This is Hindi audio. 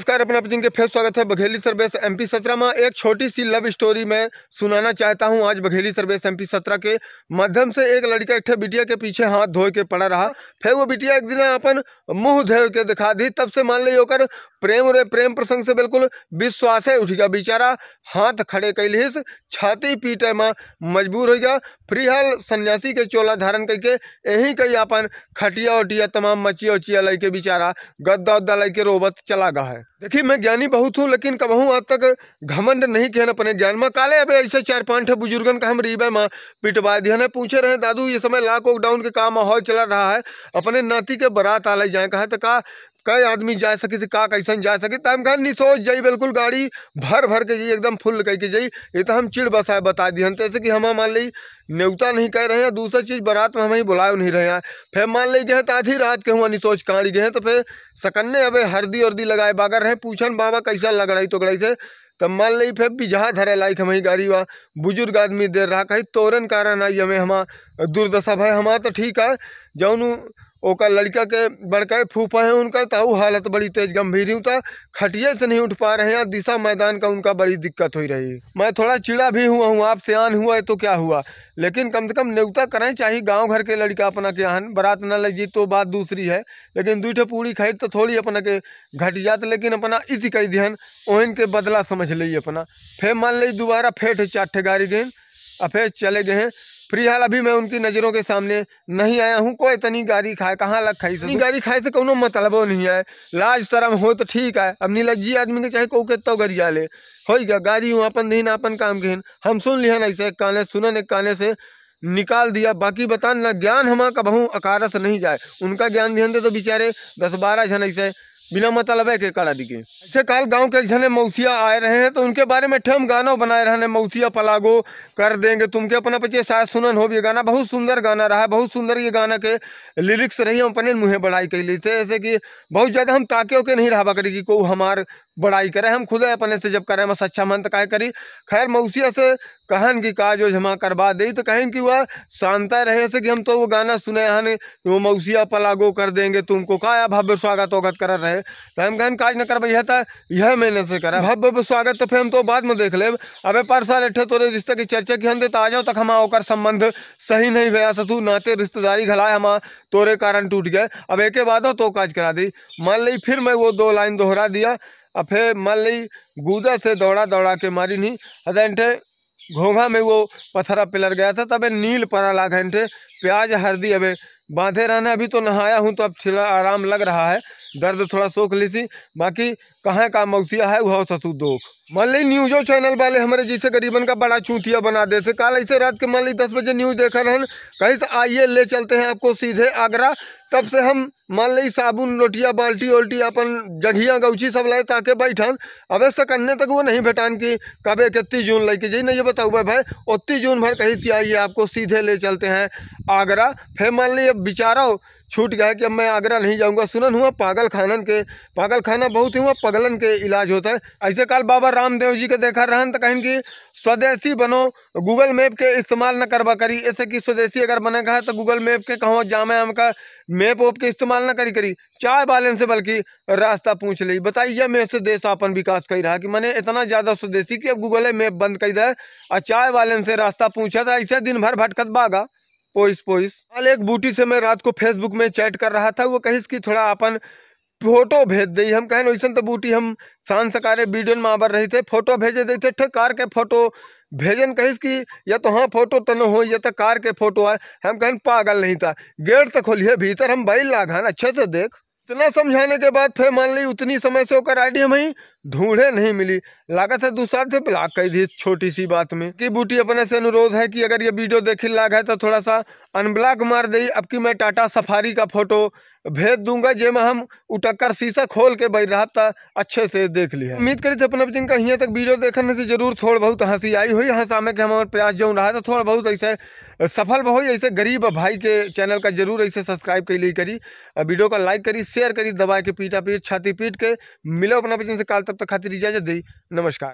नमस्कार अपना के फिर स्वागत है बघेली एम एमपी सत्रह में एक छोटी सी लव स्टोरी मैं सुनाना चाहता हूं आज बघेली एम एमपी सत्रह के माध्यम से एक लड़का एक बिटिया के पीछे हाथ धोए के पड़ा रहा फिर वो बिटिया एक दिन अपन मुंह धो के दिखा दी तब से मान ली होकर प्रेम रे प्रेम प्रसंग से बिल्कुल विश्वास है उठ गया बेचारा हाथ खड़े कैलिस छाती पीटे माँ मजबूर हो गया फ्रीहाल सन्यासी के चोला धारण करके यही कही अपन खटिया उटिया तमाम मचिया उचिया लैके बेचारा गद्दा उद्दा लैके रोबत चला गया है देखिए मैं ज्ञानी बहुत हूँ लेकिन कहूँ आज तक घमंड नहीं कहना पड़े ज्ञान माँ काले अबे ऐसे चार पांच बुजुर्गन का हम रीबे माँ पिटवा ध्यान पूछे रहे दादू ये समय ला लॉकडाउन के का माहौल चला रहा है अपने नाती के बारात आले जाए कहा तो कहा कई आदमी जा सके से का कैसन जा सके तो हम कहा नहीं सोच बिल्कुल गाड़ी भर भर के जाइए एकदम फुल कह के जाई ये तो हम चिड़ बसाए बता दी हम जैसे तो कि हम मान ली न्योता नहीं कह रहे हैं दूसरी चीज़ बारात में हम ही बुलाए नहीं रहे हैं फिर मान ली गए तो आधी रात के हुआ नहीं सोच गए गए तो फिर सकन्ने अब हरदी उर्दी लगाए बागर हैं पूछन बाबा कैसा लग रही तो कड़ाई से तब मान ली फिर बिझा धरे लायक ही गाड़ी वा बुजुर्ग आदमी देर रहा कहीं तोरन कारण आई हमें हमारा दुर्दशा भाई हमारा तो ठीक है जौनू ओका लड़का के बड़का फूफा है उनका तो हालत बड़ी तेज गंभीर हूँ खटिए से नहीं उठ पा रहे हैं दिशा मैदान का उनका बड़ी दिक्कत हो रही मैं थोड़ा चिड़ा भी हुआ हूँ आपसे आन हुआ है तो क्या हुआ लेकिन कम से कम न्यौता करें चाहिए गाँव घर के लड़का अपना के आन बारात न लगी तो बात दूसरी है लेकिन दूठे पूरी खरीद तो थोड़ी अपना के घट जात लेकिन अपना इसी कही ध्यान ओहन के बदला समझ ली अपना फिर मान ली दोबारा फेठ चार गाड़ी दिन और फिर चले गए फिलहाल अभी मैं उनकी नज़रों के सामने नहीं आया हूँ कोई तनी गाड़ी खाए कहाँ लग खाई इतनी गाड़ी खाए से कोनो मतलब नहीं है लाज शर्म हो तो ठीक है अब नीलज्जी आदमी के चाहे को के तो गरिया ले हो गया गाड़ी हूँ अपन दहीन अपन काम के हम सुन लिया ना इसे काने सुनन एक काने से निकाल दिया बाकी बता ना ज्ञान हमारा कबहू अकारस नहीं जाए उनका ज्ञान ध्यान दे तो बेचारे दस बारह जन ऐसे बिना मतलब है के कड़ा दिखे ऐसे काल गांव के झने मौसिया आए रहे हैं तो उनके बारे में ठेम गाना बनाए रहने मौसिया पलागो कर देंगे तुमके अपना पचे शायद सुनन हो भी गाना बहुत सुंदर गाना रहा है बहुत सुंदर ये गाना के लिरिक्स रही हम अपने मुँह बढ़ाई कैली से ऐसे कि बहुत ज़्यादा हम ताके के नहीं रहा करी कि को हमार बड़ाई करे हम खुद अपने से जब करे बस अच्छा मन तो काय करी खैर मऊसिया से कहन की काज जमा करवा दे तो कहें कि वह शांता रहे से कि हम तो वो गाना सुने हन वो मऊसिया पलागो कर देंगे तुमको का भव्य स्वागत वगत कर रहे तो हम कहन काज न कर भैया था तो, यह मैंने से करा भव्य स्वागत तो फिर हम तो बाद में देख ले अबे परसा इटे तोरे रिश्ते की चर्चा की हम दे आ जाओ तक हमारा ओकर संबंध सही नहीं भया ससु नाते रिश्तेदारी घलाए हम तोरे कारण टूट गए अब एक बाद तो काज करा दी मान ली फिर मैं वो दो लाइन दोहरा दिया फिर मान ली गुजर से दौड़ा दौड़ा के मारी नहीं अदंठे घोघा में वो पथरा पिलर गया था तब नील पड़ा लाख घंटे प्याज हरदी अबे बांधे रहना अभी तो नहाया हूँ तो अब थोड़ा आराम लग रहा है दर्द थोड़ा सोख थी बाकी कहाँ का मौसिया है वह ससु दोख मान ली न्यूजो चैनल वाले हमारे जिसे गरीबन का बड़ा चूतिया बना दे से कल ऐसे रात के मान ली दस बजे न्यूज़ देखा रहन कहीं से आइए ले चलते हैं आपको सीधे आगरा तब से हम मान ली साबुन लोटिया बाल्टी उल्टी अपन जघिया गौची सब लाए ताके बैठन अबे कन्ने तक वो नहीं भेटान कि कब कितनी जून के जी नहीं ये बताऊँ भाई उत्ती जून भर कहीं से आइए आपको सीधे ले चलते हैं आगरा फिर मान ली अब बिचारा छूट गया कि अब मैं आगरा नहीं जाऊंगा सुनन हुआ पागल खानन के पागल खाना बहुत ही हुआ पगलन के इलाज होता है ऐसे काल बाबा रामदेव जी के देखा रहन तो कहें कि स्वदेशी बनो गूगल मैप के इस्तेमाल न करवा करी ऐसे कि स्वदेशी अगर बने का है तो गूगल मैप के कहो जामे हम का मैप ओप के इस्तेमाल ना करी करी चाय बालन से बल्कि रास्ता पूछ ली बताइए मैं स्वदेश अपन विकास कही रहा कि मैंने इतना ज़्यादा स्वदेशी कि अब गूगल है मैप बंद कर दे और चाय बालन से रास्ता पूछा था ऐसे दिन भर भटकत भागा पोइस पोइस कल एक बूटी से मैं रात को फेसबुक में चैट कर रहा था वो कहिस कि थोड़ा अपन फोटो भेज दी हम कहें वैसा तो बूटी हम शान सकारे वीडियो में आबर रहे थे फोटो भेजे दी थे ठे कार के फोटो भेजन कहीं कि या तो हाँ फोटो तो न हो या तो कार के फोटो आए हम कहें पागल नहीं था गेट तो खोलिए भीतर हम बैल लागन अच्छे से देख इतना समझाने के बाद फिर मान ली उतनी समय से होकर आई डी हमें ढूंढे नहीं मिली लागत है दूसरा से ब्लाक कर दी छोटी सी बात में कि बूटी अपने से अनुरोध है कि अगर ये वीडियो देखी लाग है तो थोड़ा सा अनब्लॉक मार दी अब कि मैं टाटा सफारी का फोटो भेज दूंगा में हम उटक्कर शीशा खोल के बैठ रहा था अच्छे से देख लिया उम्मीद करी अपना दिन का यहाँ तक वीडियो देखने से जरूर थोड़ा बहुत हंसी आई हुई हंसा के हमारे प्रयास जो रहा था थोड़ा बहुत ऐसे सफल हो ऐसे गरीब भाई के चैनल का जरूर ऐसे सब्सक्राइब के लिए करी वीडियो का लाइक करी शेयर करी दबा के पीटा पीट छाती पीट के मिलो अपना दिन से काल तब तक खातिर इजाजत दी नमस्कार